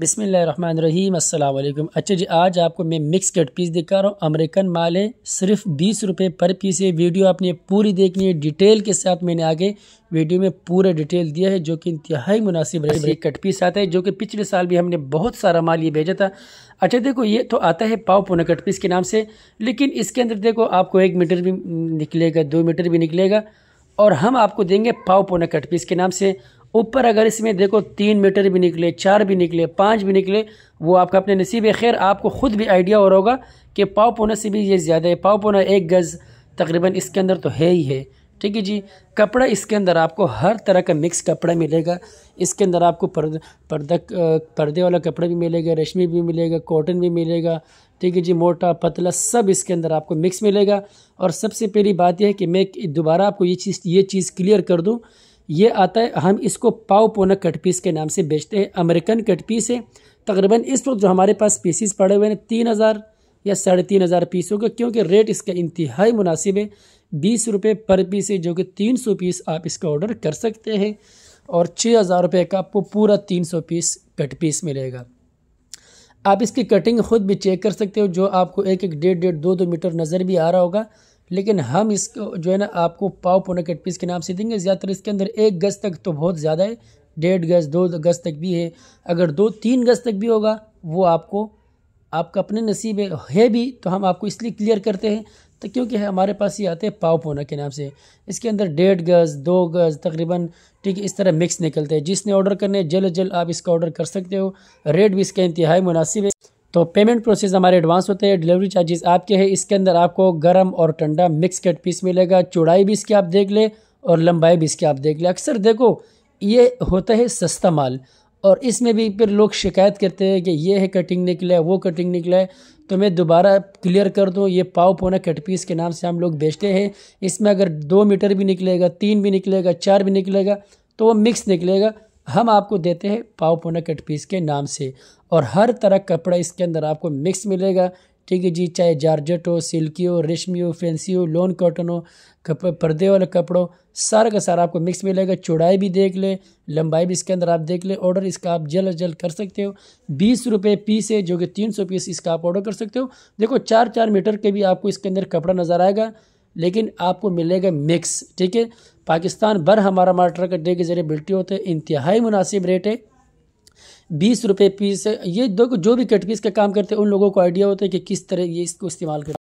बिसमीम अल्लाम अच्छा जी आज आपको मैं मिक्स कट पीस दिखा रहा हूँ अमेरिकन माल है सिर्फ बीस रुपये पर पीस है वीडियो आपने पूरी देखनी है डिटेल के साथ मैंने आगे वीडियो में पूरा डिटेल दिया है जो कि इंतहाई मुनासिब रही कट पीस आता है जो कि पिछले साल भी हमने बहुत सारा माल ये भेजा था अच्छा देखो ये तो आता है पाव पोना कट पीस के नाम से लेकिन इसके अंदर देखो आपको एक मीटर भी निकलेगा दो मीटर भी निकलेगा और हम आपको देंगे पाव पोना कट पीस के नाम से ऊपर अगर इसमें देखो तीन मीटर भी निकले चार भी निकले पाँच भी निकले वो आपका अपने नसीब खैर आपको ख़ुद भी आइडिया हो रहा होगा कि पाव पोना से भी ये ज़्यादा है पाव पोना एक गज़ तकरीबन इसके अंदर तो है ही है ठीक है जी कपड़ा इसके अंदर आपको हर तरह का मिक्स कपड़ा मिलेगा इसके अंदर आपको पर्द पर्दा पर्दे वाला कपड़ा भी मिलेगा रेशमी भी मिलेगा कॉटन भी मिलेगा ठीक है जी मोटा पतला सब इसके अंदर आपको मिक्स मिलेगा और सबसे पहली बात यह है कि मैं दोबारा आपको ये चीज़ ये चीज़ क्लियर कर दूँ ये आता है हम इसको पाव पोना कट पीस के नाम से बेचते हैं अमेरिकन कट पीस है तकरीबन इस वक्त जो हमारे पास पीसीस पड़े हुए हैं तीन हज़ार या साढ़े तीन हज़ार पीस होगा क्योंकि रेट इसका इंतहाई मुनासिब है बीस रुपये पर पीस है जो कि तीन सौ पीस आप इसका ऑर्डर कर सकते हैं और छः हज़ार रुपये का आपको पूरा तीन सौ पीस कट पीस मिलेगा आप इसकी कटिंग ख़ुद भी चेक कर सकते हो जो आपको एक एक डेढ़ डेढ़ दो दो मीटर नज़र भी आ रहा होगा लेकिन हम इसको जो है ना आपको पाव पोना कट पीस के नाम से देंगे ज़्यादातर इसके अंदर एक गज़ तक तो बहुत ज़्यादा है डेढ़ गज़ दो गज़ तक भी है अगर दो तीन गज़ तक भी होगा वो आपको आपका अपने नसीब है, भी तो हम आपको इसलिए क्लियर करते हैं तो क्योंकि है हमारे पास ये आते हैं पाव पोना के नाम से इसके अंदर डेढ़ गज़ दो गज़ तकरीबन ठीक है इस तरह मिक्स निकलते हैं जिसने ऑर्डर करने जल्द जल्द आप इसका ऑर्डर कर सकते हो रेट भी इसका इंतहाई मुनासिब है तो पेमेंट प्रोसेस हमारे एडवांस होते हैं डिलीवरी चार्जेस आपके हैं इसके अंदर आपको गर्म और ठंडा मिक्स कट पीस मिलेगा चौड़ाई भी इसकी आप देख लें और लंबाई भी इसकी आप देख लें अक्सर देखो ये होता है सस्ता माल और इसमें भी फिर लोग शिकायत करते हैं कि ये है कटिंग निकला है वो कटिंग निकला है तो मैं दोबारा क्लियर कर दूँ ये पाव पोना कट पीस के नाम से हम लोग बेचते हैं इसमें अगर दो मीटर भी निकलेगा तीन भी निकलेगा चार भी निकलेगा तो वो मिक्स निकलेगा हम आपको देते हैं पाव पोना कट पीस के नाम से और हर तरह कपड़ा इसके अंदर आपको मिक्स मिलेगा ठीक है जी चाहे जारजट हो सिल्की हो रेशमी हो फैंसी हो लोन कॉटन हो कप पर्दे वाले कपड़ों सारा का सारा आपको मिक्स मिलेगा चौड़ाई भी देख ले लंबाई भी इसके अंदर आप देख ले ऑर्डर इसका आप जल्द अज जल्द कर सकते हो बीस रुपये पीस है जो कि तीन सौ पीस इसका आप ऑर्डर कर सकते हो देखो चार चार मीटर के भी आपको इसके अंदर कपड़ा नज़र आएगा लेकिन आपको मिलेगा मिक्स ठीक है पाकिस्तान भर हमारा मार्टर का अड्डे के ज़रिए बिल्टी होते हैं इंतहाई मुनासिब रेट है बीस रुपये पीस ये दो जो भी कट पीस का काम करते हैं उन लोगों को आइडिया होता है कि किस तरह ये इसको इस्तेमाल करें